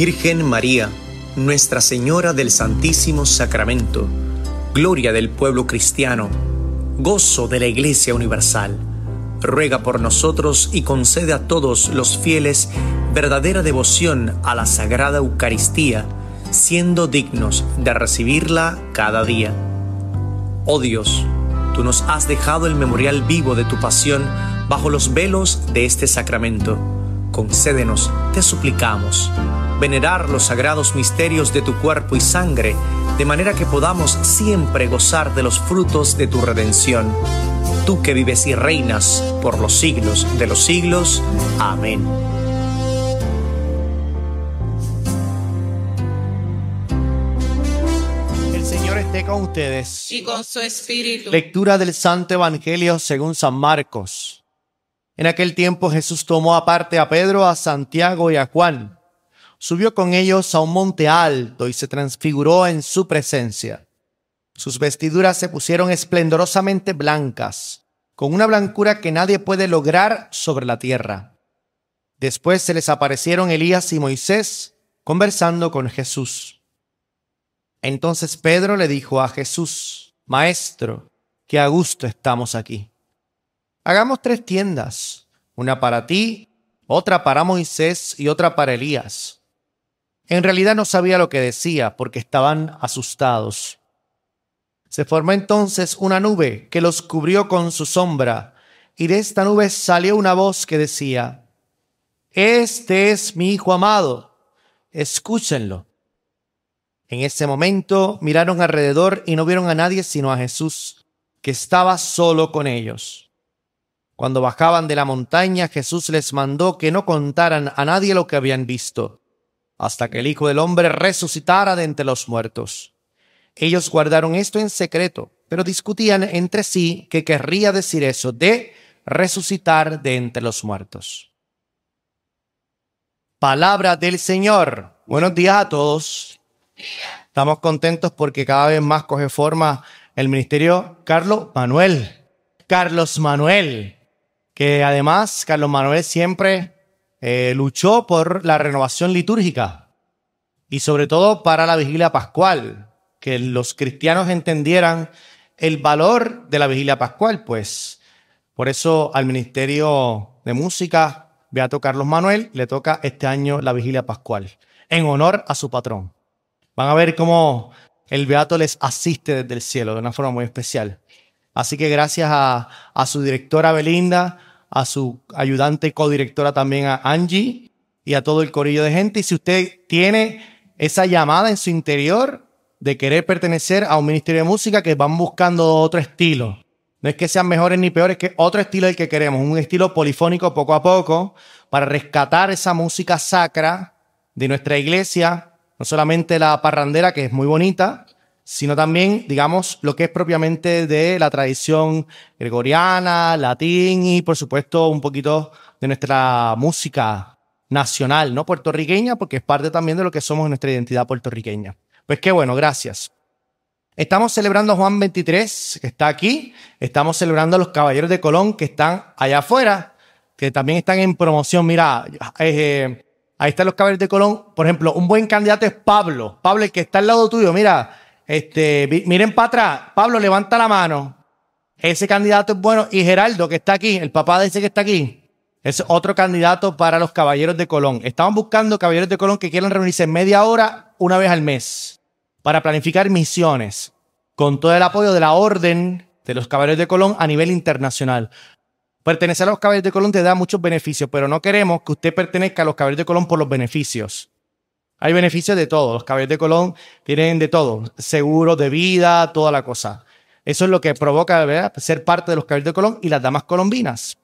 Virgen María, Nuestra Señora del Santísimo Sacramento, gloria del pueblo cristiano, gozo de la Iglesia Universal, ruega por nosotros y concede a todos los fieles verdadera devoción a la Sagrada Eucaristía, siendo dignos de recibirla cada día. Oh Dios, tú nos has dejado el memorial vivo de tu pasión bajo los velos de este sacramento. Concédenos, te suplicamos venerar los sagrados misterios de tu cuerpo y sangre, de manera que podamos siempre gozar de los frutos de tu redención. Tú que vives y reinas por los siglos de los siglos. Amén. El Señor esté con ustedes. Y con su espíritu. Lectura del Santo Evangelio según San Marcos. En aquel tiempo Jesús tomó aparte a Pedro, a Santiago y a Juan subió con ellos a un monte alto y se transfiguró en su presencia. Sus vestiduras se pusieron esplendorosamente blancas, con una blancura que nadie puede lograr sobre la tierra. Después se les aparecieron Elías y Moisés conversando con Jesús. Entonces Pedro le dijo a Jesús, Maestro, qué a gusto estamos aquí. Hagamos tres tiendas, una para ti, otra para Moisés y otra para Elías en realidad no sabía lo que decía porque estaban asustados. Se formó entonces una nube que los cubrió con su sombra, y de esta nube salió una voz que decía, Este es mi Hijo amado, escúchenlo. En ese momento miraron alrededor y no vieron a nadie sino a Jesús, que estaba solo con ellos. Cuando bajaban de la montaña, Jesús les mandó que no contaran a nadie lo que habían visto hasta que el Hijo del Hombre resucitara de entre los muertos. Ellos guardaron esto en secreto, pero discutían entre sí qué querría decir eso de resucitar de entre los muertos. Palabra del Señor. Buenos días a todos. Estamos contentos porque cada vez más coge forma el ministerio Carlos Manuel. Carlos Manuel, que además Carlos Manuel siempre eh, luchó por la renovación litúrgica y sobre todo para la vigilia pascual, que los cristianos entendieran el valor de la vigilia pascual, pues por eso al Ministerio de Música, Beato Carlos Manuel, le toca este año la vigilia pascual, en honor a su patrón. Van a ver cómo el Beato les asiste desde el cielo de una forma muy especial. Así que gracias a su directora Belinda, a su ayudante y codirectora también, a Angie, y a todo el corillo de gente. Y si usted tiene esa llamada en su interior de querer pertenecer a un ministerio de música que van buscando otro estilo. No es que sean mejores ni peores, que otro estilo el que queremos, un estilo polifónico poco a poco para rescatar esa música sacra de nuestra iglesia, no solamente la parrandera que es muy bonita, sino también, digamos, lo que es propiamente de la tradición gregoriana, latín y, por supuesto, un poquito de nuestra música nacional, ¿no? Puertorriqueña, porque es parte también de lo que somos nuestra identidad puertorriqueña. Pues qué bueno, gracias. Estamos celebrando a Juan 23, que está aquí. Estamos celebrando a los caballeros de Colón, que están allá afuera, que también están en promoción. Mira, eh, eh, ahí están los caballeros de Colón. Por ejemplo, un buen candidato es Pablo. Pablo, el que está al lado tuyo, mira, este, miren para atrás. Pablo, levanta la mano. Ese candidato es bueno. Y Geraldo, que está aquí, el papá dice que está aquí, es otro candidato para los Caballeros de Colón. Estaban buscando Caballeros de Colón que quieran reunirse media hora una vez al mes para planificar misiones con todo el apoyo de la orden de los Caballeros de Colón a nivel internacional. Pertenecer a los Caballeros de Colón te da muchos beneficios, pero no queremos que usted pertenezca a los Caballeros de Colón por los beneficios. Hay beneficios de todo. Los Caballeros de Colón tienen de todo. Seguros de vida, toda la cosa. Eso es lo que provoca ser parte de los Caballeros de Colón y las damas colombinas.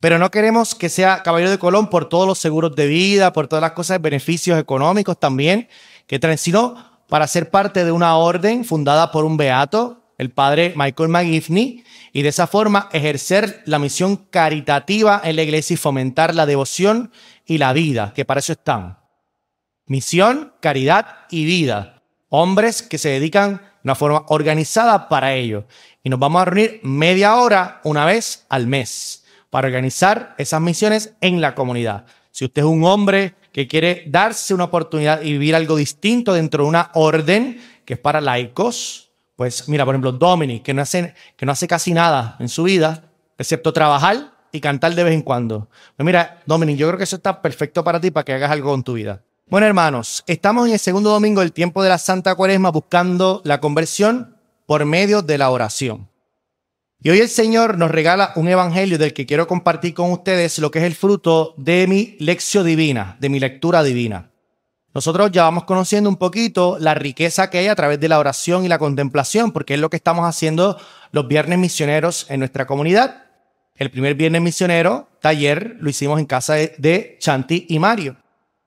Pero no queremos que sea caballero de Colón por todos los seguros de vida, por todas las cosas, beneficios económicos también que traen, sino para ser parte de una orden fundada por un beato, el padre Michael McGiffney, y de esa forma ejercer la misión caritativa en la iglesia y fomentar la devoción y la vida, que para eso están. Misión, caridad y vida. Hombres que se dedican de una forma organizada para ello. Y nos vamos a reunir media hora una vez al mes para organizar esas misiones en la comunidad. Si usted es un hombre que quiere darse una oportunidad y vivir algo distinto dentro de una orden que es para laicos, pues mira, por ejemplo, Dominic, que no hace, que no hace casi nada en su vida, excepto trabajar y cantar de vez en cuando. Pues mira, Dominic, yo creo que eso está perfecto para ti, para que hagas algo en tu vida. Bueno, hermanos, estamos en el segundo domingo del tiempo de la Santa Cuaresma buscando la conversión por medio de la oración. Y hoy el Señor nos regala un evangelio del que quiero compartir con ustedes lo que es el fruto de mi lección divina, de mi lectura divina. Nosotros ya vamos conociendo un poquito la riqueza que hay a través de la oración y la contemplación, porque es lo que estamos haciendo los viernes misioneros en nuestra comunidad. El primer viernes misionero, taller, lo hicimos en casa de Chanti y Mario.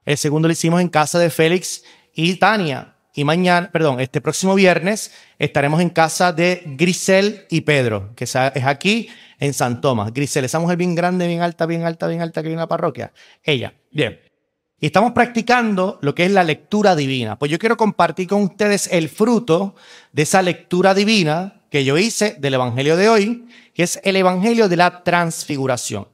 El segundo lo hicimos en casa de Félix y Tania. Y mañana, perdón, este próximo viernes estaremos en casa de Grisel y Pedro, que es aquí en San Tomás. Grisel, esa mujer bien grande, bien alta, bien alta, bien alta que viene a la parroquia. Ella. Bien. Y estamos practicando lo que es la lectura divina. Pues yo quiero compartir con ustedes el fruto de esa lectura divina que yo hice del Evangelio de hoy, que es el Evangelio de la Transfiguración.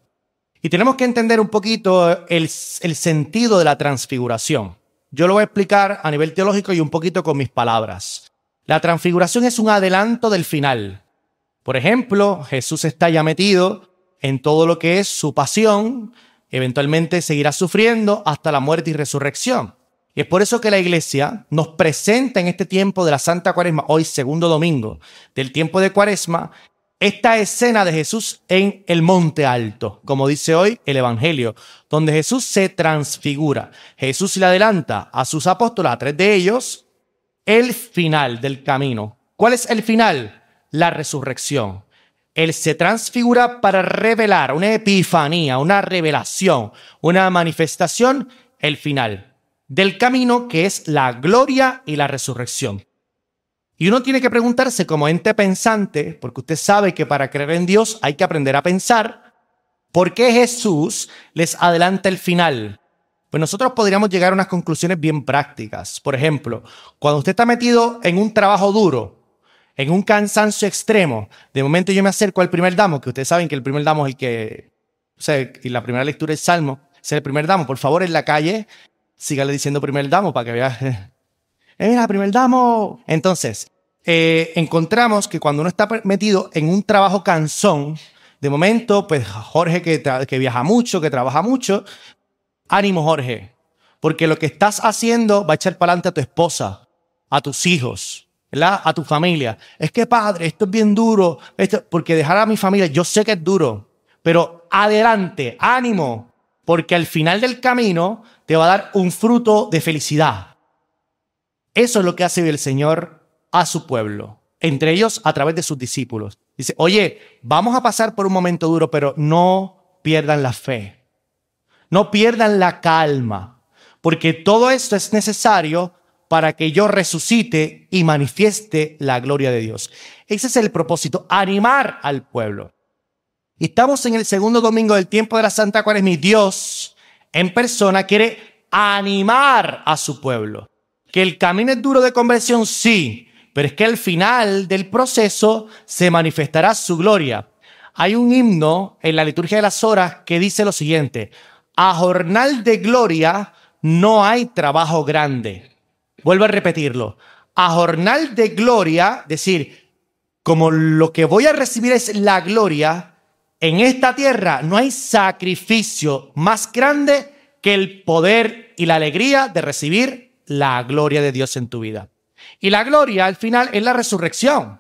Y tenemos que entender un poquito el, sentido de la transfiguración. Yo lo voy a explicar a nivel teológico y un poquito con mis palabras. La transfiguración es un adelanto del final. Por ejemplo, Jesús está ya metido en todo lo que es su pasión, eventualmente seguirá sufriendo hasta la muerte y resurrección. Y es por eso que la iglesia nos presenta en este tiempo de la Santa Cuaresma, hoy segundo domingo del tiempo de Cuaresma, esta escena de Jesús en el monte alto, como dice hoy el Evangelio, donde Jesús se transfigura. Jesús le adelanta a sus apóstoles, a tres de ellos, el final del camino. ¿Cuál es el final? La resurrección. Él se transfigura para revelar una epifanía, una revelación, una manifestación, el final del camino que es la gloria y la resurrección. Y uno tiene que preguntarse como ente pensante, porque usted sabe que para creer en Dios hay que aprender a pensar, ¿por qué Jesús les adelanta el final? Pues nosotros podríamos llegar a unas conclusiones bien prácticas. Por ejemplo, cuando usted está metido en un trabajo duro, en un cansancio extremo, de momento yo me acerco al primer damo, que ustedes saben que el primer damo es el que, o sea, y la primera lectura del Salmo, es el primer damo. Por favor, en la calle, sígale diciendo primer damo para que vea... Eh, mira, primer damo. Entonces, eh, encontramos que cuando uno está metido en un trabajo cansón, de momento, pues Jorge que, que viaja mucho, que trabaja mucho, ánimo Jorge, porque lo que estás haciendo va a echar para adelante a tu esposa, a tus hijos, ¿verdad? A tu familia. Es que padre, esto es bien duro, esto, porque dejar a mi familia, yo sé que es duro, pero adelante, ánimo, porque al final del camino te va a dar un fruto de felicidad. Eso es lo que hace el Señor a su pueblo, entre ellos a través de sus discípulos. Dice, oye, vamos a pasar por un momento duro, pero no pierdan la fe, no pierdan la calma, porque todo esto es necesario para que yo resucite y manifieste la gloria de Dios. Ese es el propósito, animar al pueblo. Estamos en el segundo domingo del tiempo de la Santa Cuaresma y Dios en persona quiere animar a su pueblo. Que el camino es duro de conversión, sí, pero es que al final del proceso se manifestará su gloria. Hay un himno en la liturgia de las horas que dice lo siguiente, a jornal de gloria no hay trabajo grande. Vuelvo a repetirlo, a jornal de gloria, decir, como lo que voy a recibir es la gloria, en esta tierra no hay sacrificio más grande que el poder y la alegría de recibir la gloria de Dios en tu vida. Y la gloria al final es la resurrección.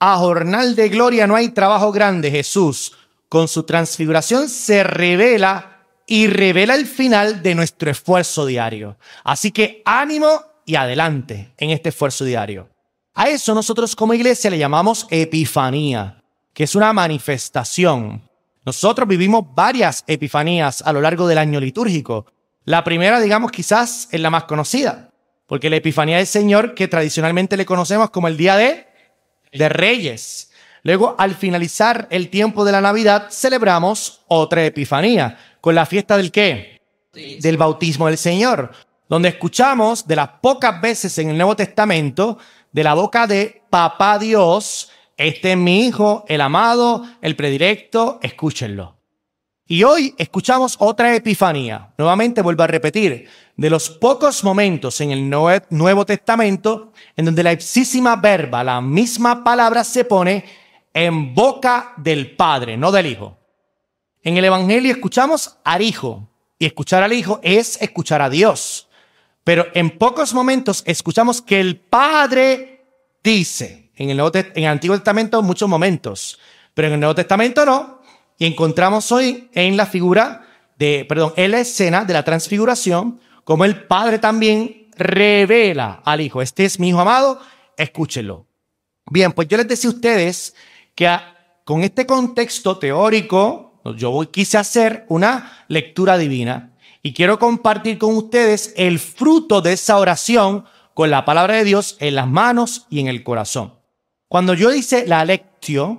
A jornal de gloria no hay trabajo grande. Jesús con su transfiguración se revela y revela el final de nuestro esfuerzo diario. Así que ánimo y adelante en este esfuerzo diario. A eso nosotros como iglesia le llamamos epifanía, que es una manifestación. Nosotros vivimos varias epifanías a lo largo del año litúrgico. La primera, digamos, quizás es la más conocida. Porque la Epifanía del Señor, que tradicionalmente le conocemos como el Día de, de Reyes. Luego, al finalizar el tiempo de la Navidad, celebramos otra Epifanía, con la fiesta del qué? Del bautismo del Señor, donde escuchamos de las pocas veces en el Nuevo Testamento, de la boca de Papá Dios, este es mi hijo, el amado, el predirecto, escúchenlo. Y hoy escuchamos otra epifanía. Nuevamente vuelvo a repetir, de los pocos momentos en el Nuevo Testamento en donde la ipsísima verba, la misma palabra se pone en boca del Padre, no del Hijo. En el Evangelio escuchamos al Hijo y escuchar al Hijo es escuchar a Dios. Pero en pocos momentos escuchamos que el Padre dice. En el, en el Antiguo Testamento muchos momentos, pero en el Nuevo Testamento no y encontramos hoy en la figura de, perdón, en la escena de la transfiguración, como el Padre también revela al Hijo, este es mi Hijo amado, escúchenlo. Bien, pues yo les decía a ustedes que con este contexto teórico, yo quise hacer una lectura divina y quiero compartir con ustedes el fruto de esa oración con la palabra de Dios en las manos y en el corazón. Cuando yo hice la lectura,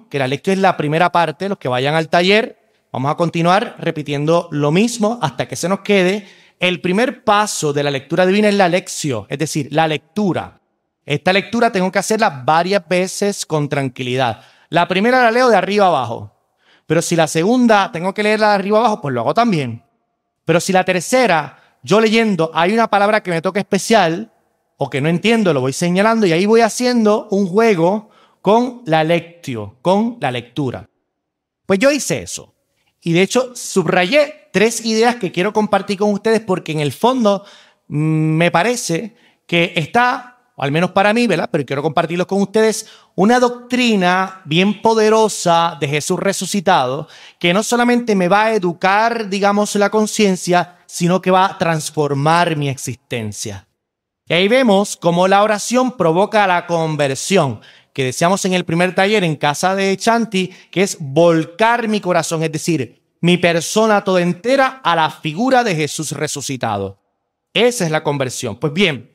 que la lectio es la primera parte, los que vayan al taller, vamos a continuar repitiendo lo mismo hasta que se nos quede. El primer paso de la lectura divina es la lección, es decir, la lectura. Esta lectura tengo que hacerla varias veces con tranquilidad. La primera la leo de arriba abajo, pero si la segunda tengo que leerla de arriba abajo, pues lo hago también. Pero si la tercera, yo leyendo, hay una palabra que me toca especial o que no entiendo, lo voy señalando y ahí voy haciendo un juego con la lectio, con la lectura. Pues yo hice eso. Y de hecho, subrayé tres ideas que quiero compartir con ustedes porque en el fondo mm, me parece que está, al menos para mí, Pero quiero compartirlos con ustedes, una doctrina bien poderosa de Jesús resucitado que no solamente me va a educar, digamos, la conciencia, sino que va a transformar mi existencia. Y ahí vemos cómo la oración provoca la conversión que decíamos en el primer taller en casa de Chanti, que es volcar mi corazón, es decir, mi persona toda entera a la figura de Jesús resucitado. Esa es la conversión. Pues bien,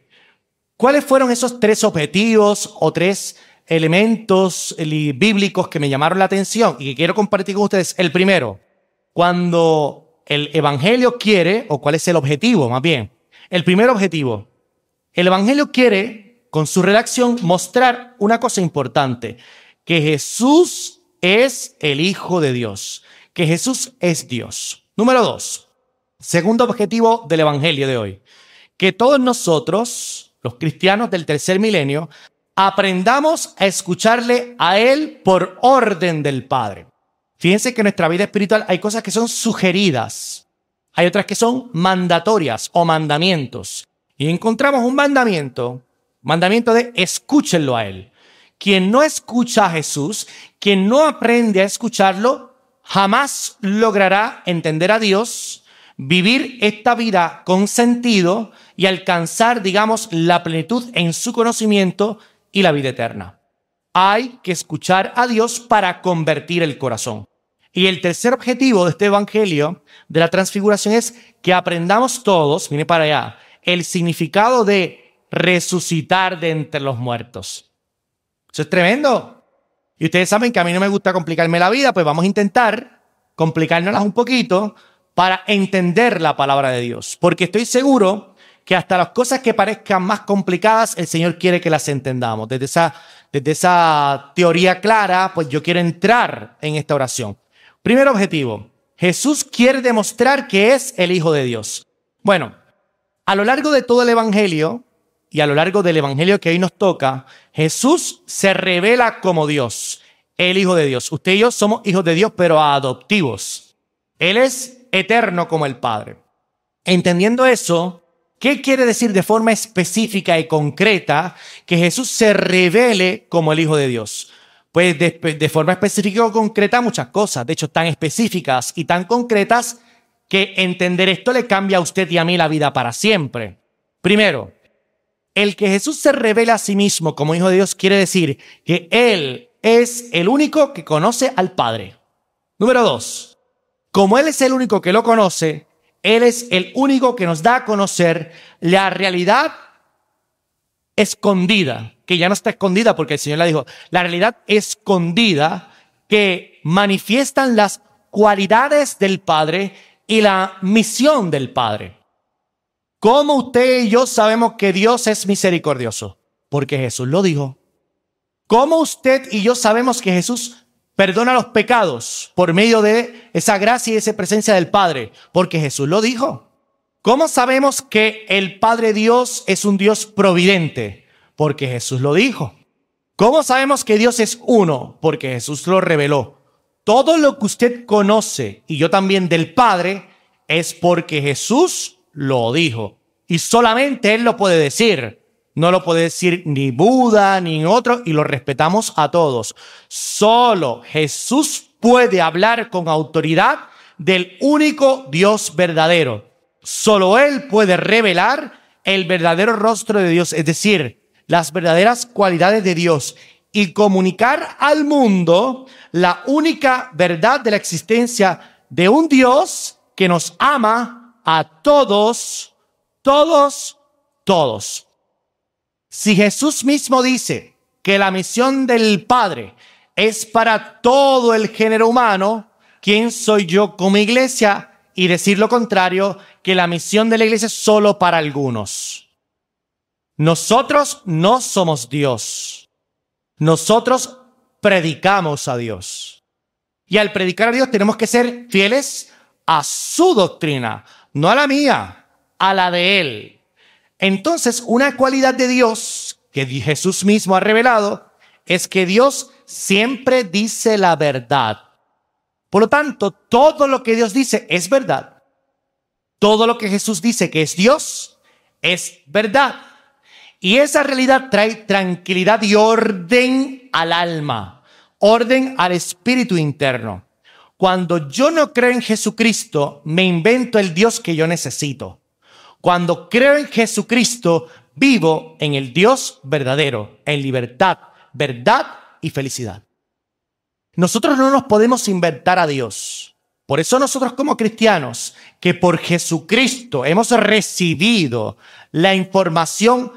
¿cuáles fueron esos tres objetivos o tres elementos eh, bíblicos que me llamaron la atención y que quiero compartir con ustedes? El primero, cuando el Evangelio quiere, o cuál es el objetivo más bien, el primer objetivo, el Evangelio quiere con su redacción mostrar una cosa importante, que Jesús es el Hijo de Dios, que Jesús es Dios. Número dos, segundo objetivo del Evangelio de hoy, que todos nosotros, los cristianos del tercer milenio, aprendamos a escucharle a Él por orden del Padre. Fíjense que en nuestra vida espiritual hay cosas que son sugeridas, hay otras que son mandatorias o mandamientos. Y encontramos un mandamiento Mandamiento de escúchenlo a él. Quien no escucha a Jesús, quien no aprende a escucharlo, jamás logrará entender a Dios, vivir esta vida con sentido y alcanzar, digamos, la plenitud en su conocimiento y la vida eterna. Hay que escuchar a Dios para convertir el corazón. Y el tercer objetivo de este Evangelio de la Transfiguración es que aprendamos todos, mire para allá, el significado de resucitar de entre los muertos. Eso es tremendo. Y ustedes saben que a mí no me gusta complicarme la vida, pues vamos a intentar complicárnoslas un poquito para entender la palabra de Dios. Porque estoy seguro que hasta las cosas que parezcan más complicadas, el Señor quiere que las entendamos. Desde esa, desde esa teoría clara, pues yo quiero entrar en esta oración. Primer objetivo, Jesús quiere demostrar que es el Hijo de Dios. Bueno, a lo largo de todo el Evangelio, y a lo largo del Evangelio que hoy nos toca, Jesús se revela como Dios, el Hijo de Dios. Usted y yo somos hijos de Dios, pero adoptivos. Él es eterno como el Padre. Entendiendo eso, ¿qué quiere decir de forma específica y concreta que Jesús se revele como el Hijo de Dios? Pues de, forma específica o concreta muchas cosas, de hecho tan específicas y tan concretas que entender esto le cambia a usted y a mí la vida para siempre. Primero, el que Jesús se revela a sí mismo como hijo de Dios quiere decir que Él es el único que conoce al Padre. Número dos, como Él es el único que lo conoce, Él es el único que nos da a conocer la realidad escondida, que ya no está escondida porque el Señor la dijo, la realidad escondida que manifiestan las cualidades del Padre y la misión del Padre. ¿Cómo usted y yo sabemos que Dios es misericordioso? Porque Jesús lo dijo. ¿Cómo usted y yo sabemos que Jesús perdona los pecados por medio de esa gracia y esa presencia del Padre? Porque Jesús lo dijo. ¿Cómo sabemos que el Padre Dios es un Dios providente? Porque Jesús lo dijo. ¿Cómo sabemos que Dios es uno? Porque Jesús lo reveló. Todo lo que usted conoce y yo también del Padre es porque Jesús lo dijo. Y solamente él lo puede decir. No lo puede decir ni Buda ni otro y lo respetamos a todos. Solo Jesús puede hablar con autoridad del único Dios verdadero. Solo Él puede revelar el verdadero rostro de Dios, es decir, las verdaderas cualidades de Dios y comunicar al mundo la única verdad de la existencia de un Dios que nos ama a todos, todos, todos. Si Jesús mismo dice que la misión del Padre es para todo el género humano, ¿quién soy yo como iglesia? Y decir lo contrario, que la misión de la iglesia es solo para algunos. Nosotros no somos Dios. Nosotros predicamos a Dios. Y al predicar a Dios tenemos que ser fieles a su doctrina, no a la mía, a la de Él. Entonces, una cualidad de Dios que Jesús mismo ha revelado es que Dios siempre dice la verdad. Por lo tanto, todo lo que Dios dice es verdad. Todo lo que Jesús dice que es Dios es verdad. Y esa realidad trae tranquilidad y orden al alma, orden al espíritu interno. Cuando yo no creo en Jesucristo, me invento el Dios que yo necesito. Cuando creo en Jesucristo, vivo en el Dios verdadero, en libertad, verdad y felicidad. Nosotros no nos podemos inventar a Dios. Por eso nosotros como cristianos, que por Jesucristo hemos recibido la información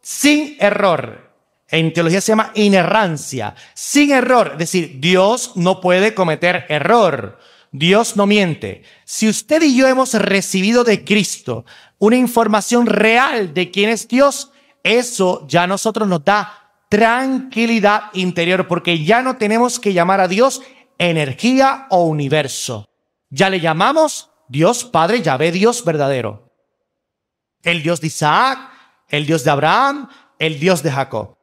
sin error en teología se llama inerrancia, sin error. Es decir, Dios no puede cometer error. Dios no miente. Si usted y yo hemos recibido de Cristo una información real de quién es Dios, eso ya a nosotros nos da tranquilidad interior porque ya no tenemos que llamar a Dios energía o universo. Ya le llamamos Dios Padre, ya ve Dios verdadero. El Dios de Isaac, el Dios de Abraham, el Dios de Jacob.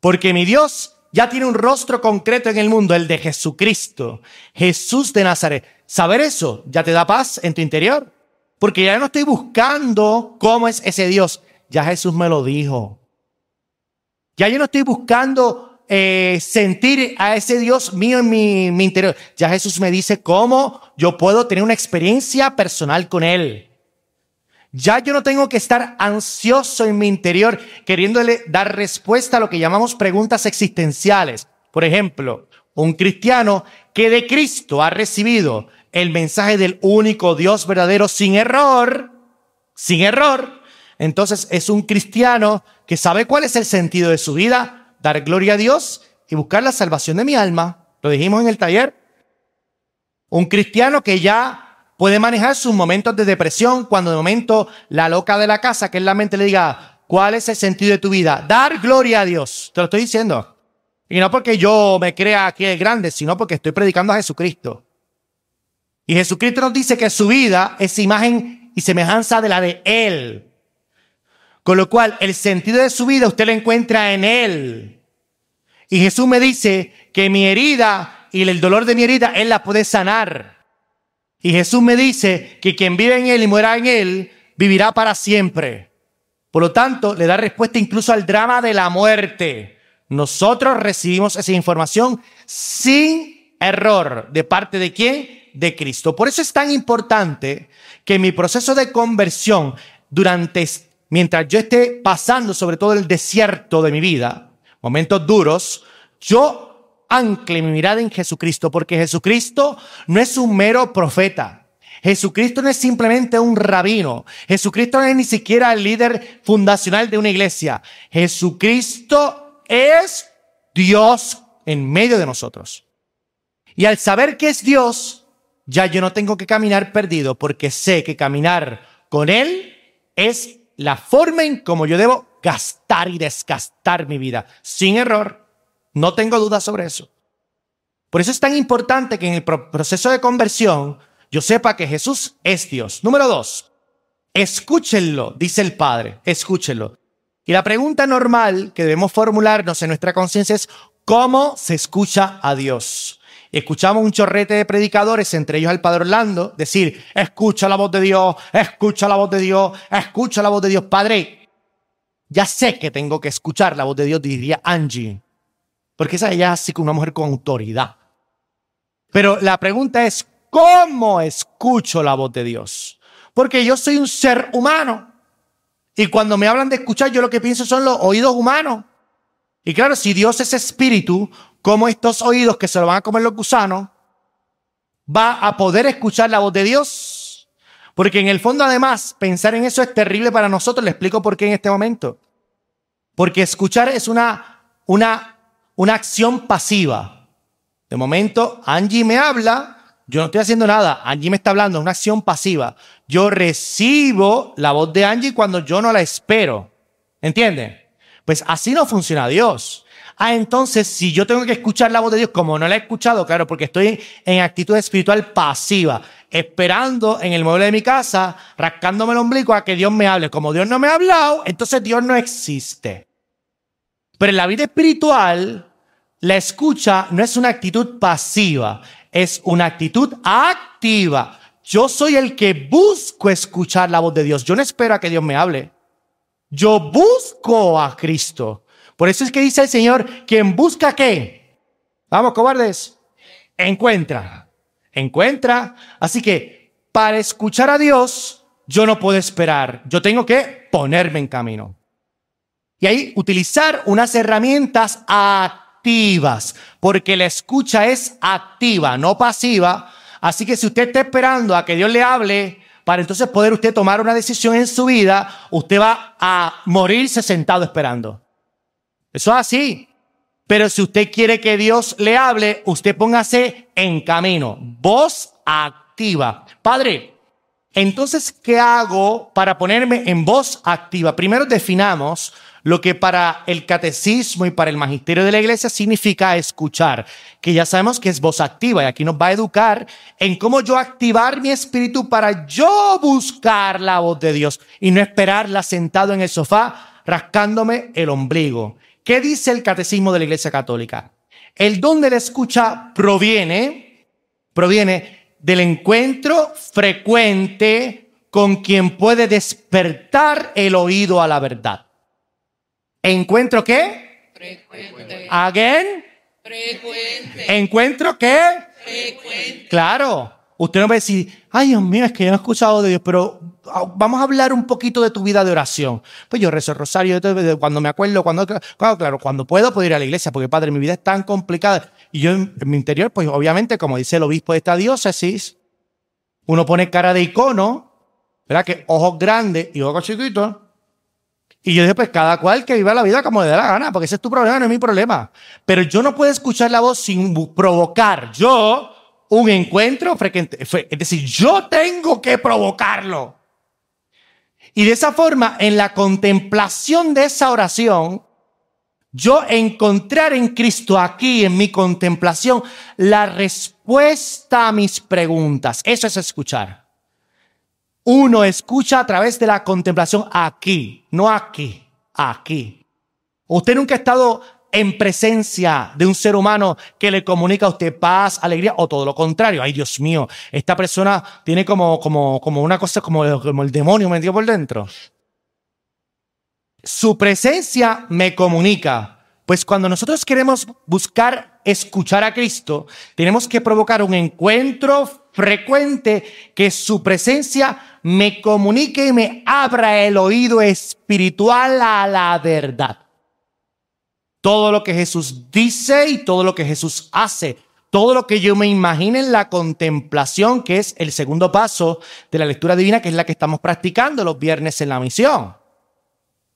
Porque mi Dios ya tiene un rostro concreto en el mundo, el de Jesucristo, Jesús de Nazaret. Saber eso ya te da paz en tu interior, porque ya no estoy buscando cómo es ese Dios, ya Jesús me lo dijo. Ya yo no estoy buscando eh, sentir a ese Dios mío en mi interior, ya Jesús me dice cómo yo puedo tener una experiencia personal con Él. Ya yo no tengo que estar ansioso en mi interior queriéndole dar respuesta a lo que llamamos preguntas existenciales. Por ejemplo, un cristiano que de Cristo ha recibido el mensaje del único Dios verdadero sin error, sin error, entonces es un cristiano que sabe cuál es el sentido de su vida, dar gloria a Dios y buscar la salvación de mi alma. Lo dijimos en el taller. Un cristiano que ya puede manejar sus momentos de depresión cuando de momento la loca de la casa, que es la mente, le diga, ¿cuál es el sentido de tu vida? Dar gloria a Dios. Te lo estoy diciendo. Y no porque yo me crea que es grande, sino porque estoy predicando a Jesucristo. Y Jesucristo nos dice que su vida es imagen y semejanza de la de Él. Con lo cual, el sentido de su vida usted lo encuentra en Él. Y Jesús me dice que mi herida y el dolor de mi herida Él la puede sanar. Y Jesús me dice que quien vive en Él y muera en Él, vivirá para siempre. Por lo tanto, le da respuesta incluso al drama de la muerte. Nosotros recibimos esa información sin error. ¿De parte de quién? De Cristo. Por eso es tan importante que mi proceso de conversión durante, mientras yo esté pasando sobre todo el desierto de mi vida, momentos duros, yo ancle mi mirada en Jesucristo, porque Jesucristo no es un mero profeta. Jesucristo no es simplemente un rabino. Jesucristo no es ni siquiera el líder fundacional de una iglesia. Jesucristo es Dios en medio de nosotros. Y al saber que es Dios, ya yo no tengo que caminar perdido porque sé que caminar con Él es la forma en cómo yo debo gastar y desgastar mi vida, sin error, no tengo dudas sobre eso. Por eso es tan importante que en el proceso de conversión yo sepa que Jesús es Dios. Número dos, escúchenlo, dice el Padre, escúchenlo. Y la pregunta normal que debemos formularnos en nuestra conciencia es, ¿cómo se escucha a Dios? Escuchamos un chorrete de predicadores, entre ellos al Padre Orlando, decir, escucha la voz de Dios, escucha la voz de Dios, escucha la voz de Dios. Padre, ya sé que tengo que escuchar la voz de Dios, diría Angie porque esa ella así como una mujer con autoridad. Pero la pregunta es, ¿cómo escucho la voz de Dios? Porque yo soy un ser humano. Y cuando me hablan de escuchar, yo lo que pienso son los oídos humanos. Y claro, si Dios es espíritu, ¿cómo estos oídos que se lo van a comer los gusanos, va a poder escuchar la voz de Dios. Porque en el fondo, además, pensar en eso es terrible para nosotros. Le explico por qué en este momento. Porque escuchar es una, una una acción pasiva. De momento, Angie me habla, yo no estoy haciendo nada, Angie me está hablando, es una acción pasiva. Yo recibo la voz de Angie cuando yo no la espero. ¿Entienden? Pues así no funciona Dios. Ah, entonces, si yo tengo que escuchar la voz de Dios, como no la he escuchado, claro, porque estoy en actitud espiritual pasiva, esperando en el mueble de mi casa, rascándome el ombligo a que Dios me hable. Como Dios no me ha hablado, entonces Dios no existe. Pero en la vida espiritual, la escucha no es una actitud pasiva, es una actitud activa. Yo soy el que busco escuchar la voz de Dios. Yo no espero a que Dios me hable. Yo busco a Cristo. Por eso es que dice el Señor, quien busca qué? Vamos, cobardes. Encuentra. Encuentra. Así que para escuchar a Dios, yo no puedo esperar. Yo tengo que ponerme en camino. Y ahí utilizar unas herramientas activas, porque la escucha es activa, no pasiva. Así que si usted está esperando a que Dios le hable, para entonces poder usted tomar una decisión en su vida, usted va a morirse sentado esperando. Eso es así. Pero si usted quiere que Dios le hable, usted póngase en camino. Voz activa. Padre, entonces, ¿qué hago para ponerme en voz activa? Primero definamos lo que para el catecismo y para el magisterio de la iglesia significa escuchar, que ya sabemos que es voz activa y aquí nos va a educar en cómo yo activar mi espíritu para yo buscar la voz de Dios y no esperarla sentado en el sofá rascándome el ombligo. ¿Qué dice el catecismo de la iglesia católica? El don de la escucha proviene, proviene del encuentro frecuente con quien puede despertar el oído a la verdad. ¿Encuentro qué? Frecuente. ¿Again? Frecuente. ¿Encuentro qué? Frecuente. Claro. Usted no va decir, ay Dios mío, es que yo no he escuchado de Dios, pero ah, vamos a hablar un poquito de tu vida de oración. Pues yo rezo el rosario cuando me acuerdo, cuando, claro, cuando puedo puedo ir a la iglesia, porque padre, mi vida es tan complicada. Y yo en, en mi interior, pues obviamente, como dice el obispo de esta diócesis, uno pone cara de icono, ¿verdad? Que ojos grandes y ojos chiquitos, y yo dije, pues cada cual que viva la vida como le dé la gana, porque ese es tu problema, no es mi problema. Pero yo no puedo escuchar la voz sin provocar yo un encuentro frecuente. Es decir, yo tengo que provocarlo. Y de esa forma, en la contemplación de esa oración, yo encontrar en Cristo aquí, en mi contemplación, la respuesta a mis preguntas. Eso es escuchar. Uno escucha a través de la contemplación aquí, no aquí, aquí. Usted nunca ha estado en presencia de un ser humano que le comunica a usted paz, alegría o todo lo contrario. Ay, Dios mío, esta persona tiene como, como, como una cosa como, como el demonio metido por dentro. Su presencia me comunica, pues cuando nosotros queremos buscar escuchar a Cristo, tenemos que provocar un encuentro frecuente que su presencia me comunique y me abra el oído espiritual a la verdad. Todo lo que Jesús dice y todo lo que Jesús hace, todo lo que yo me imagine en la contemplación, que es el segundo paso de la lectura divina, que es la que estamos practicando los viernes en la misión.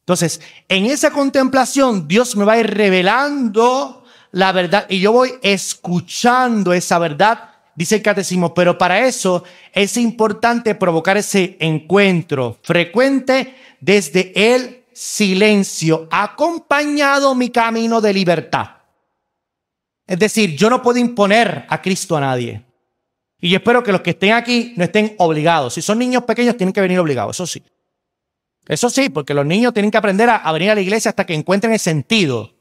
Entonces, en esa contemplación, Dios me va a ir revelando la verdad y yo voy escuchando esa verdad, dice el catecismo, pero para eso es importante provocar ese encuentro frecuente desde el silencio, acompañado mi camino de libertad. Es decir, yo no puedo imponer a Cristo a nadie. Y yo espero que los que estén aquí no estén obligados. Si son niños pequeños, tienen que venir obligados, eso sí. Eso sí, porque los niños tienen que aprender a, venir a la iglesia hasta que encuentren el sentido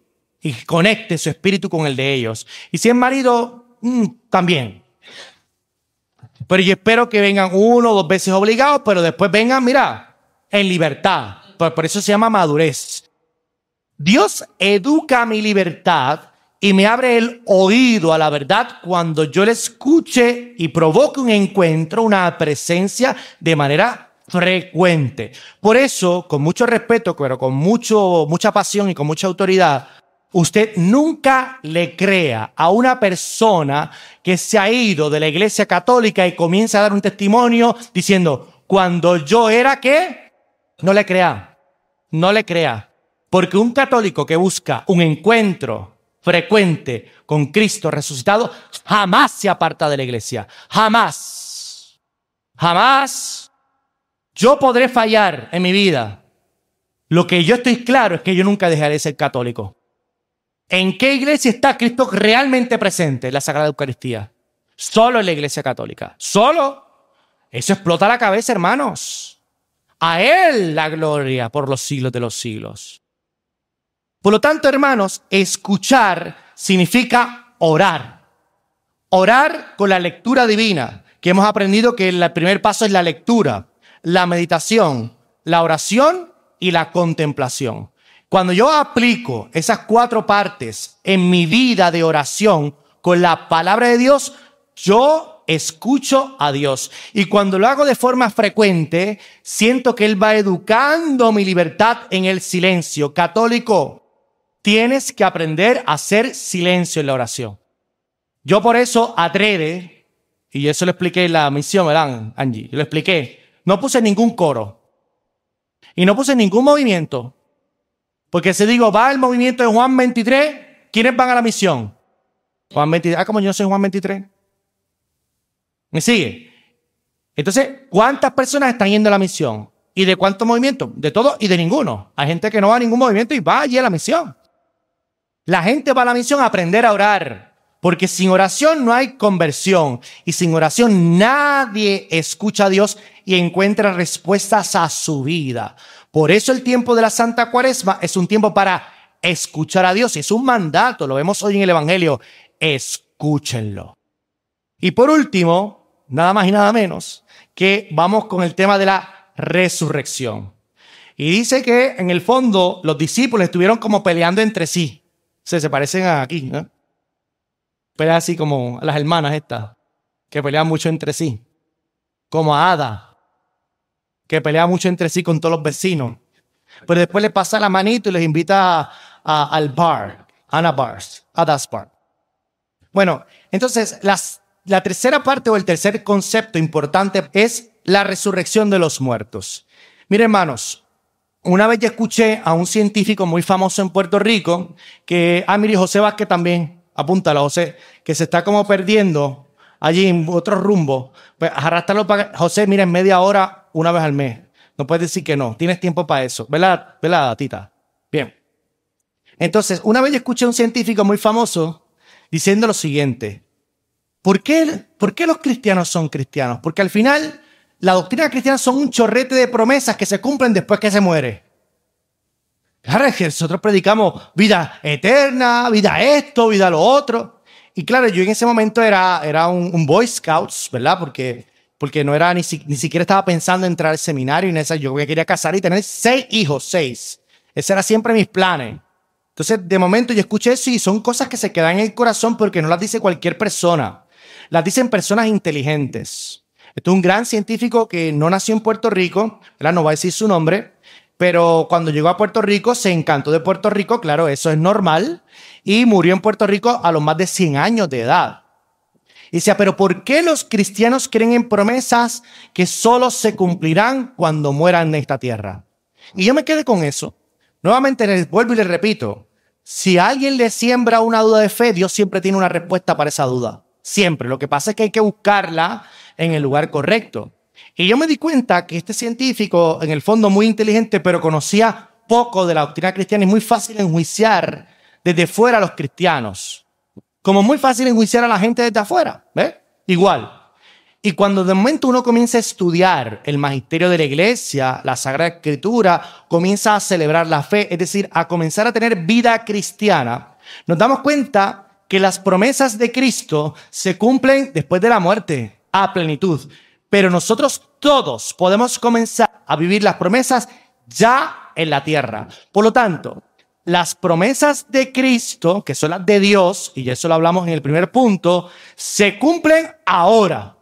y conecte su espíritu con el de ellos. Y si es marido, mm, también. Pero yo espero que vengan uno o dos veces obligados, pero después vengan, mira, en libertad. Por, por eso se llama madurez. Dios educa mi libertad y me abre el oído a la verdad cuando yo le escuche y provoque un encuentro, una presencia de manera frecuente. Por eso, con mucho respeto, pero con mucho, mucha pasión y con mucha autoridad, usted nunca le crea a una persona que se ha ido de la iglesia católica y comienza a dar un testimonio diciendo, cuando yo era qué, no le crea, no le crea. Porque un católico que busca un encuentro frecuente con Cristo resucitado jamás se aparta de la iglesia, jamás, jamás yo podré fallar en mi vida. Lo que yo estoy claro es que yo nunca dejaré de ser católico. ¿En qué iglesia está Cristo realmente presente? En la Sagrada Eucaristía. Solo en la iglesia católica. Solo. Eso explota la cabeza, hermanos. A Él la gloria por los siglos de los siglos. Por lo tanto, hermanos, escuchar significa orar. Orar con la lectura divina, que hemos aprendido que el primer paso es la lectura la meditación, la oración y la contemplación. Cuando yo aplico esas cuatro partes en mi vida de oración con la palabra de Dios, yo escucho a Dios. Y cuando lo hago de forma frecuente, siento que Él va educando mi libertad en el silencio. Católico, tienes que aprender a hacer silencio en la oración. Yo por eso atreve, y eso lo expliqué en la misión, ¿verdad, Angie? lo expliqué. No puse ningún coro. Y no puse ningún movimiento. Porque si digo, va el movimiento de Juan 23, ¿quiénes van a la misión? Juan 23. Ah, como yo soy Juan 23. ¿Me sigue? Entonces, ¿cuántas personas están yendo a la misión? ¿Y de cuántos movimientos? De todos y de ninguno. Hay gente que no va a ningún movimiento y va allí a la misión. La gente va a la misión a aprender a orar. Porque sin oración no hay conversión y sin oración nadie escucha a Dios y encuentra respuestas a su vida. Por eso el tiempo de la Santa Cuaresma es un tiempo para escuchar a Dios. y Es un mandato, lo vemos hoy en el Evangelio. Escúchenlo. Y por último, nada más y nada menos, que vamos con el tema de la resurrección. Y dice que en el fondo los discípulos estuvieron como peleando entre sí. Se, se parecen a aquí, ¿no? ¿eh? pelea así como a las hermanas estas, que pelean mucho entre sí. Como a Ada, que pelea mucho entre sí con todos los vecinos. Pero después le pasa la manito y les invita al bar, Ana Bars, Ada's Bar. Bueno, entonces la tercera parte o el tercer concepto importante es la resurrección de los muertos. Mire, hermanos, una vez ya escuché a un científico muy famoso en Puerto Rico, que, ah, José Vázquez también, apúntalo, José, que se está como perdiendo allí en otro rumbo, pues arrastralo para... José, mira, en media hora, una vez al mes. No puedes decir que no. Tienes tiempo para eso. ¿Verdad, ¿Verdad Tita? Bien. Entonces, una vez yo escuché a un científico muy famoso diciendo lo siguiente. ¿Por qué, ¿Por qué los cristianos son cristianos? Porque al final, la doctrina cristiana son un chorrete de promesas que se cumplen después que se muere. Claro, nosotros predicamos vida eterna, vida esto, vida lo otro. Y claro, yo en ese momento era, era un, un Boy Scouts, ¿verdad? Porque, porque no era ni, si, ni siquiera estaba pensando en entrar al seminario. Y esa, yo quería casar y tener seis hijos, seis. Ese era siempre mis planes. Entonces, de momento yo escuché eso y son cosas que se quedan en el corazón porque no las dice cualquier persona. Las dicen personas inteligentes. Esto es un gran científico que no nació en Puerto Rico, ¿verdad? no va a decir su nombre, pero cuando llegó a Puerto Rico se encantó de Puerto Rico, claro, eso es normal, y murió en Puerto Rico a los más de 100 años de edad. Y decía, pero ¿por qué los cristianos creen en promesas que solo se cumplirán cuando mueran en esta tierra? Y yo me quedé con eso. Nuevamente les vuelvo y les repito, si alguien le siembra una duda de fe, Dios siempre tiene una respuesta para esa duda. Siempre. Lo que pasa es que hay que buscarla en el lugar correcto. Y yo me di cuenta que este científico, en el fondo muy inteligente, pero conocía poco de la doctrina cristiana, es muy fácil enjuiciar desde fuera a los cristianos. Como muy fácil enjuiciar a la gente desde afuera, ¿ves? Igual. Y cuando de momento uno comienza a estudiar el magisterio de la iglesia, la Sagrada Escritura, comienza a celebrar la fe, es decir, a comenzar a tener vida cristiana, nos damos cuenta que las promesas de Cristo se cumplen después de la muerte a plenitud. Pero nosotros todos podemos comenzar a vivir las promesas ya en la tierra. Por lo tanto, las promesas de Cristo, que son las de Dios, y eso lo hablamos en el primer punto, se cumplen ahora.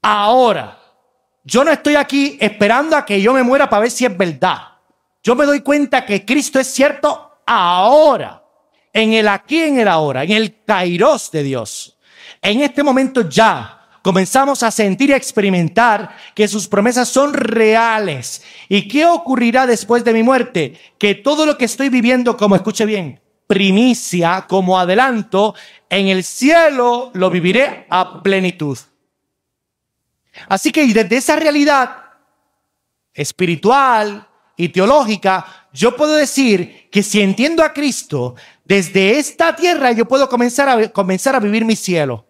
Ahora. Yo no estoy aquí esperando a que yo me muera para ver si es verdad. Yo me doy cuenta que Cristo es cierto ahora, en el aquí, en el ahora, en el kairos de Dios. En este momento ya, comenzamos a sentir y a experimentar que sus promesas son reales. ¿Y qué ocurrirá después de mi muerte? Que todo lo que estoy viviendo, como escuche bien, primicia, como adelanto, en el cielo lo viviré a plenitud. Así que desde esa realidad espiritual y teológica, yo puedo decir que si entiendo a Cristo, desde esta tierra yo puedo comenzar a, comenzar a vivir mi cielo.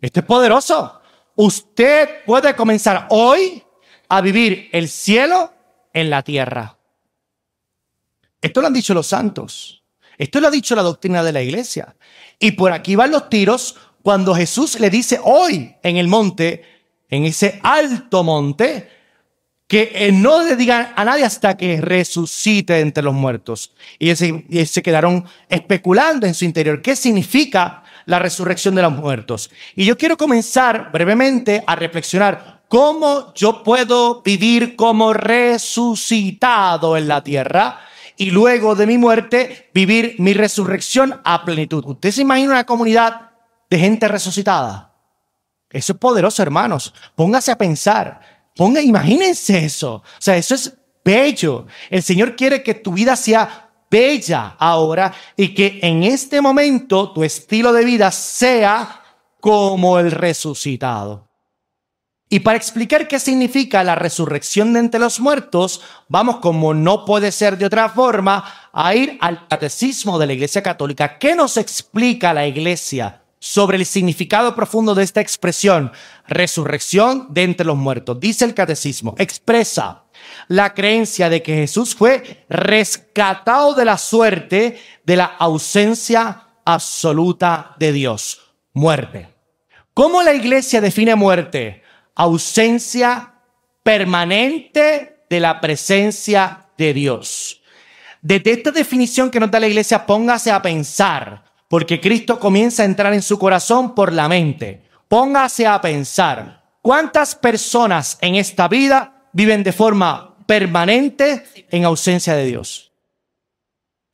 Esto es poderoso. Usted puede comenzar hoy a vivir el cielo en la tierra. Esto lo han dicho los santos. Esto lo ha dicho la doctrina de la iglesia. Y por aquí van los tiros cuando Jesús le dice hoy en el monte, en ese alto monte, que eh, no le digan a nadie hasta que resucite entre los muertos. Y se, quedaron especulando en su interior. ¿Qué significa la resurrección de los muertos. Y yo quiero comenzar brevemente a reflexionar cómo yo puedo vivir como resucitado en la tierra y luego de mi muerte vivir mi resurrección a plenitud. ¿Usted se imagina una comunidad de gente resucitada? Eso es poderoso, hermanos. Póngase a pensar. Ponga, imagínense eso. O sea, eso es bello. El Señor quiere que tu vida sea bella ahora y que en este momento tu estilo de vida sea como el resucitado. Y para explicar qué significa la resurrección de entre los muertos, vamos, como no puede ser de otra forma, a ir al catecismo de la Iglesia Católica. ¿Qué nos explica la Iglesia sobre el significado profundo de esta expresión, resurrección de entre los muertos. Dice el catecismo, expresa la creencia de que Jesús fue rescatado de la suerte de la ausencia absoluta de Dios, muerte. ¿Cómo la iglesia define muerte? Ausencia permanente de la presencia de Dios. Desde esta definición que nos da la iglesia, póngase a pensar porque Cristo comienza a entrar en su corazón por la mente. Póngase a pensar, ¿cuántas personas en esta vida viven de forma permanente en ausencia de Dios?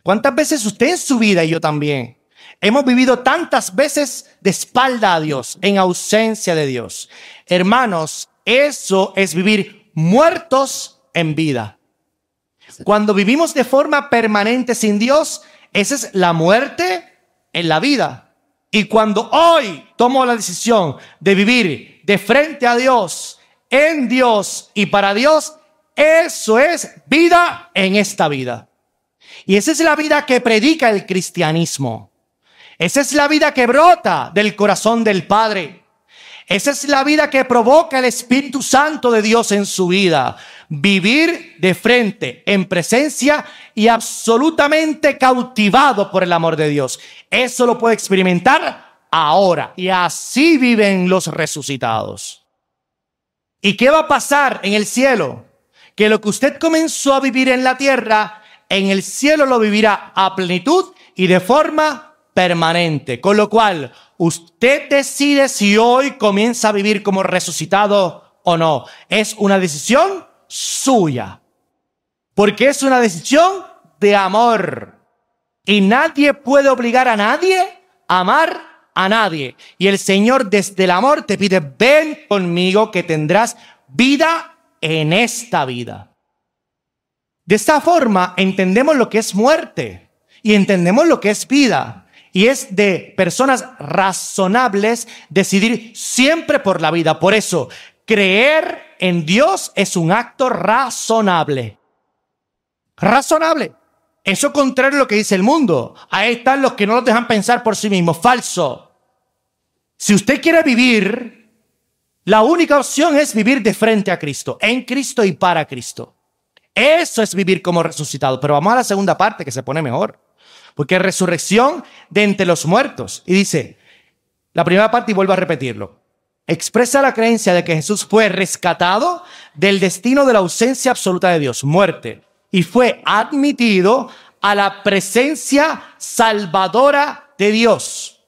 ¿Cuántas veces usted en su vida y yo también hemos vivido tantas veces de espalda a Dios, en ausencia de Dios? Hermanos, eso es vivir muertos en vida. Cuando vivimos de forma permanente sin Dios, esa es la muerte en la vida. Y cuando hoy tomo la decisión de vivir de frente a Dios, en Dios y para Dios, eso es vida en esta vida. Y esa es la vida que predica el cristianismo. Esa es la vida que brota del corazón del Padre. Esa es la vida que provoca el Espíritu Santo de Dios en su vida vivir de frente, en presencia y absolutamente cautivado por el amor de Dios. Eso lo puede experimentar ahora. Y así viven los resucitados. ¿Y qué va a pasar en el cielo? Que lo que usted comenzó a vivir en la tierra, en el cielo lo vivirá a plenitud y de forma permanente. Con lo cual, usted decide si hoy comienza a vivir como resucitado o no. Es una decisión suya. Porque es una decisión de amor. Y nadie puede obligar a nadie a amar a nadie. Y el Señor desde el amor te pide, ven conmigo que tendrás vida en esta vida. De esta forma entendemos lo que es muerte y entendemos lo que es vida. Y es de personas razonables decidir siempre por la vida. Por eso, creer en Dios es un acto razonable. Razonable. Eso contrario a lo que dice el mundo. Ahí están los que no los dejan pensar por sí mismos. Falso. Si usted quiere vivir, la única opción es vivir de frente a Cristo, en Cristo y para Cristo. Eso es vivir como resucitado. Pero vamos a la segunda parte que se pone mejor. Porque resurrección de entre los muertos. Y dice, la primera parte y vuelvo a repetirlo expresa la creencia de que Jesús fue rescatado del destino de la ausencia absoluta de Dios, muerte, y fue admitido a la presencia salvadora de Dios.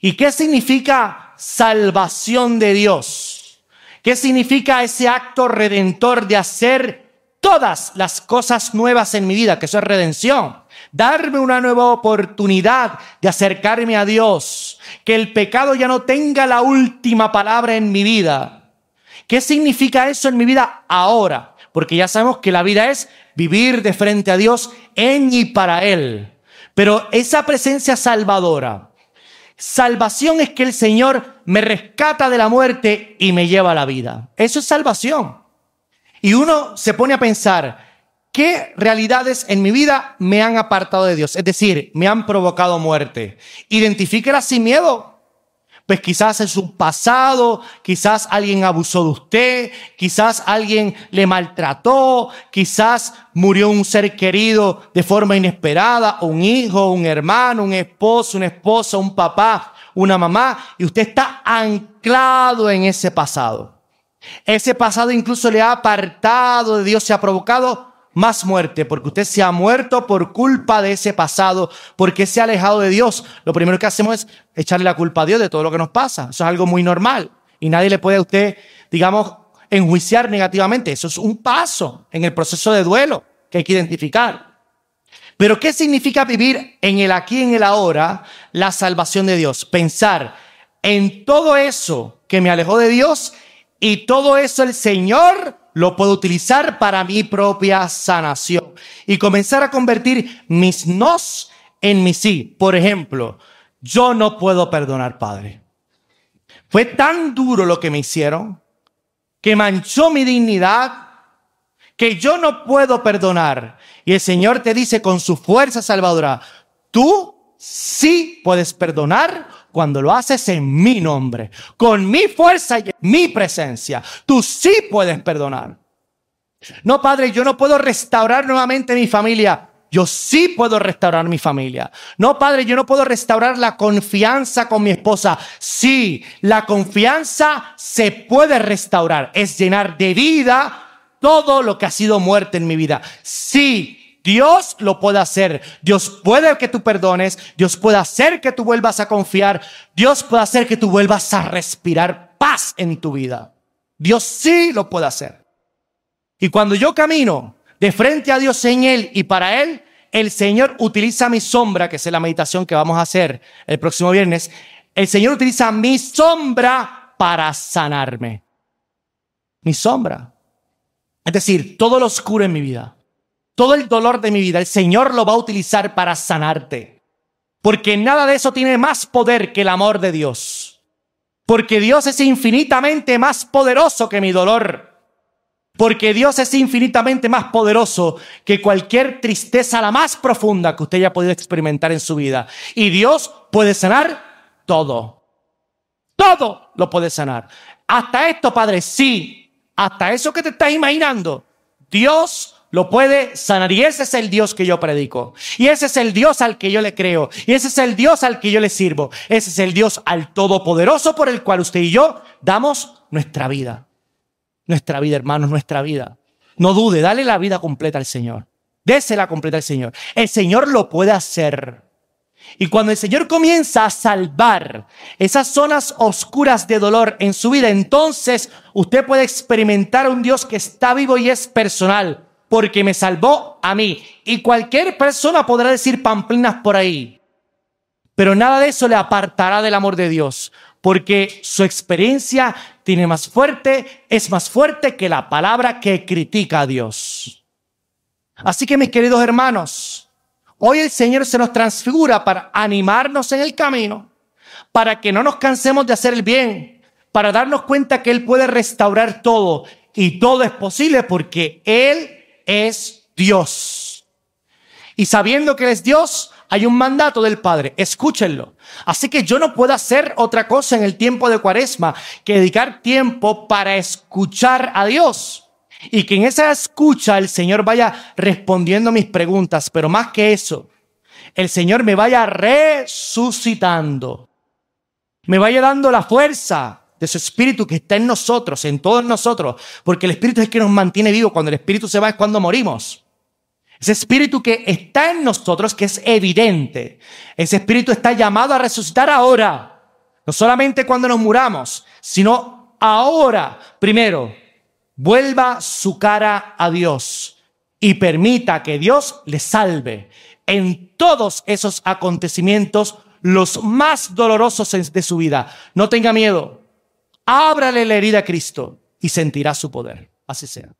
¿Y qué significa salvación de Dios? ¿Qué significa ese acto redentor de hacer todas las cosas nuevas en mi vida, que eso es redención? darme una nueva oportunidad de acercarme a Dios, que el pecado ya no tenga la última palabra en mi vida. ¿Qué significa eso en mi vida ahora? Porque ya sabemos que la vida es vivir de frente a Dios en y para Él. Pero esa presencia salvadora, salvación es que el Señor me rescata de la muerte y me lleva a la vida. Eso es salvación. Y uno se pone a pensar, ¿Qué realidades en mi vida me han apartado de Dios? Es decir, me han provocado muerte. Identifíquela sin miedo. Pues quizás es su pasado, quizás alguien abusó de usted, quizás alguien le maltrató, quizás murió un ser querido de forma inesperada, un hijo, un hermano, un esposo, una esposa, un papá, una mamá, y usted está anclado en ese pasado. Ese pasado incluso le ha apartado de Dios, se ha provocado más muerte, porque usted se ha muerto por culpa de ese pasado, porque se ha alejado de Dios. Lo primero que hacemos es echarle la culpa a Dios de todo lo que nos pasa. Eso es algo muy normal y nadie le puede a usted, digamos, enjuiciar negativamente. Eso es un paso en el proceso de duelo que hay que identificar. Pero ¿qué significa vivir en el aquí y en el ahora la salvación de Dios? Pensar en todo eso que me alejó de Dios y todo eso el Señor lo puedo utilizar para mi propia sanación y comenzar a convertir mis nos en mis sí. Por ejemplo, yo no puedo perdonar, Padre. Fue tan duro lo que me hicieron que manchó mi dignidad, que yo no puedo perdonar. Y el Señor te dice con su fuerza salvadora, tú sí puedes perdonar cuando lo haces en mi nombre, con mi fuerza y mi presencia. Tú sí puedes perdonar. No, Padre, yo no puedo restaurar nuevamente mi familia. Yo sí puedo restaurar mi familia. No, padre, yo no puedo restaurar la confianza con mi esposa. Sí, la confianza se puede restaurar. Es llenar de vida todo lo que ha sido muerte en mi vida. Sí, Dios lo puede hacer. Dios puede que tú perdones. Dios puede hacer que tú vuelvas a confiar. Dios puede hacer que tú vuelvas a respirar paz en tu vida. Dios sí lo puede hacer. Y cuando yo camino de frente a Dios en Él y para Él, el Señor utiliza mi sombra, que es la meditación que vamos a hacer el próximo viernes. El Señor utiliza mi sombra para sanarme. Mi sombra. Es decir, todo lo oscuro en mi vida todo el dolor de mi vida, el Señor lo va a utilizar para sanarte. Porque nada de eso tiene más poder que el amor de Dios. Porque Dios es infinitamente más poderoso que mi dolor. Porque Dios es infinitamente más poderoso que cualquier tristeza la más profunda que usted haya podido experimentar en su vida. Y Dios puede sanar todo. Todo lo puede sanar. Hasta esto, Padre, sí. Hasta eso que te estás imaginando. Dios lo puede sanar. Y ese es el Dios que yo predico. Y ese es el Dios al que yo le creo. Y ese es el Dios al que yo le sirvo. Ese es el Dios al Todopoderoso por el cual usted y yo damos nuestra vida. Nuestra vida, hermanos, nuestra vida. No dude, dale la vida completa al Señor. Désela completa al Señor. El Señor lo puede hacer. Y cuando el Señor comienza a salvar esas zonas oscuras de dolor en su vida, entonces usted puede experimentar un Dios que está vivo y es personal porque me salvó a mí. Y cualquier persona podrá decir pamplinas por ahí, pero nada de eso le apartará del amor de Dios, porque su experiencia tiene más fuerte, es más fuerte que la palabra que critica a Dios. Así que mis queridos hermanos, hoy el Señor se nos transfigura para animarnos en el camino, para que no nos cansemos de hacer el bien, para darnos cuenta que Él puede restaurar todo y todo es posible porque Él es Dios. Y sabiendo que es Dios, hay un mandato del Padre, escúchenlo. Así que yo no puedo hacer otra cosa en el tiempo de Cuaresma que dedicar tiempo para escuchar a Dios. Y que en esa escucha el Señor vaya respondiendo mis preguntas, pero más que eso, el Señor me vaya resucitando, me vaya dando la fuerza de Espíritu que está en nosotros, en todos nosotros, porque el Espíritu es el que nos mantiene vivos. Cuando el Espíritu se va es cuando morimos. Ese Espíritu que está en nosotros, que es evidente, ese Espíritu está llamado a resucitar ahora, no solamente cuando nos muramos, sino ahora. Primero, vuelva su cara a Dios y permita que Dios le salve en todos esos acontecimientos los más dolorosos de su vida. No tenga miedo, Ábrale la herida a Cristo y sentirá su poder. Así sea.